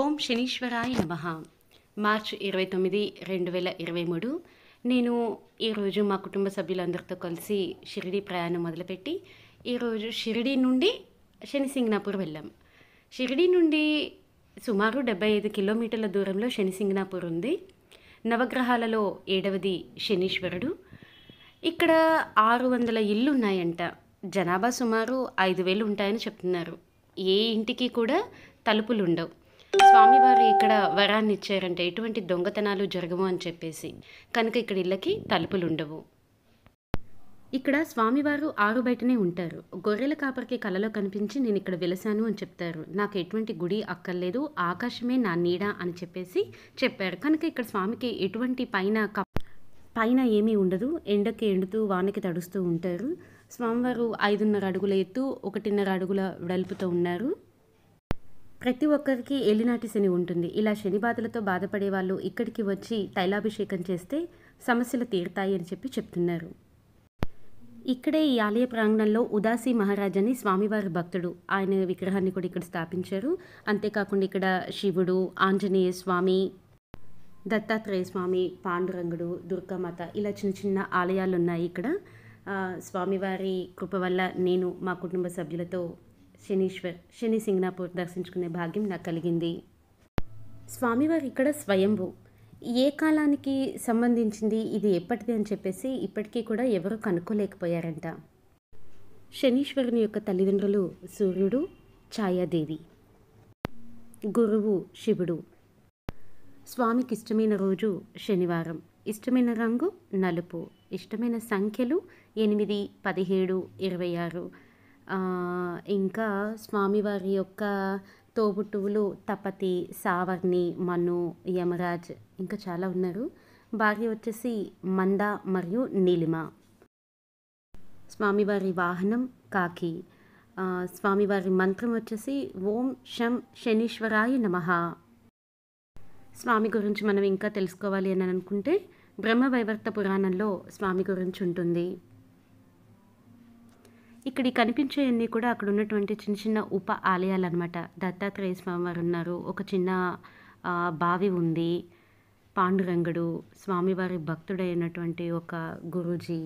ఓం శనీశ్వరాయ నమ మార్చ్ ఇరవై తొమ్మిది రెండు వేల ఇరవై మూడు నేను ఈరోజు మా కుటుంబ సభ్యులందరితో కలిసి షిరిడి ప్రయాణం మొదలుపెట్టి ఈరోజు షిరిడి నుండి శనిసింగ్నాపూర్ వెళ్ళాం షిరిడి నుండి సుమారు డెబ్బై ఐదు కిలోమీటర్ల దూరంలో శనిసింగ్నాపూర్ ఉంది నవగ్రహాలలో ఏడవది శనీశ్వరుడు ఇక్కడ ఆరు వందల ఇళ్ళు ఉన్నాయంట జనాభా సుమారు ఐదు వేలు ఉంటాయని చెప్తున్నారు ఏ ఇంటికి కూడా తలుపులు ఉండవు స్వామివారు ఇక్కడ వరాన్ని ఇచ్చారంటే ఎటువంటి దొంగతనాలు జరగవు అని చెప్పేసి కనుక ఇక్కడ ఇళ్ళకి తలుపులు ఉండవు ఇక్కడ స్వామివారు ఆరు బయటనే ఉంటారు గొర్రెల కాపరికి కలలో కనిపించి నేను ఇక్కడ వెలసాను అని చెప్తారు నాకు ఎటువంటి గుడి అక్కర్లేదు ఆకాశమే నా నీడ అని చెప్పేసి చెప్పారు కనుక ఇక్కడ స్వామికి ఎటువంటి పైన పైన ఏమీ ఉండదు ఎండకి ఎండుతూ వానకి తడుస్తూ ఉంటారు స్వామివారు ఐదున్నర అడుగుల ఎత్తు ఒకటిన్నర అడుగుల వెడల్పుతో ఉన్నారు ప్రతి ఒక్కరికి ఎల్లినాటి శని ఉంటుంది ఇలా శని బాధలతో బాధపడే వాళ్ళు ఇక్కడికి వచ్చి తైలాభిషేకం చేస్తే సమస్యలు తీరుతాయి అని చెప్పి చెప్తున్నారు ఇక్కడే ఈ ఆలయ ప్రాంగణంలో ఉదాసీ మహారాజ్ అని స్వామివారి భక్తుడు ఆయన విగ్రహాన్ని కూడా ఇక్కడ స్థాపించారు అంతేకాకుండా ఇక్కడ శివుడు ఆంజనేయ స్వామి దత్తాత్రేయ స్వామి పాండురంగుడు దుర్గామాత ఇలా చిన్న చిన్న ఆలయాలు ఉన్నాయి ఇక్కడ స్వామివారి కృప వల్ల నేను మా కుటుంబ సభ్యులతో శనీశ్వర్ శని సింగ్నాపూర్ దర్శించుకునే భాగ్యం నాకు కలిగింది స్వామివారు ఇక్కడ స్వయంభూ ఏ కాలానికి సంబంధించింది ఇది ఎప్పటిది అని చెప్పేసి ఇప్పటికీ కూడా ఎవరూ కనుక్కోలేకపోయారంట శనీశ్వరుని యొక్క తల్లిదండ్రులు సూర్యుడు ఛాయాదేవి గురువు శివుడు స్వామికి ఇష్టమైన రోజు శనివారం ఇష్టమైన రంగు నలుపు ఇష్టమైన సంఖ్యలు ఎనిమిది పదిహేడు ఇరవై ఆరు ఇంకా స్వామివారి యొక్క తోబుట్టువులు తపతి సావర్ణి మను యమరాజ్ ఇంకా చాలా ఉన్నారు భార్య వచ్చేసి మంద మరియు నీలిమ స్వామివారి వాహనం కాకి స్వామివారి మంత్రం వచ్చేసి ఓం శం శనీశ్వరాయ నమ స్వామి గురించి మనం ఇంకా తెలుసుకోవాలి అని అనుకుంటే బ్రహ్మవైవర్త పురాణంలో స్వామి గురించి ఉంటుంది ఇక్కడ కనిపించేవన్నీ కూడా అక్కడ ఉన్నటువంటి చిన్న చిన్న ఉప ఆలయాలు అనమాట దత్తాత్రేయ స్వామి వారు ఉన్నారు ఒక చిన్న బావి ఉంది పాండురంగుడు స్వామివారి భక్తుడైనటువంటి ఒక గురూజీ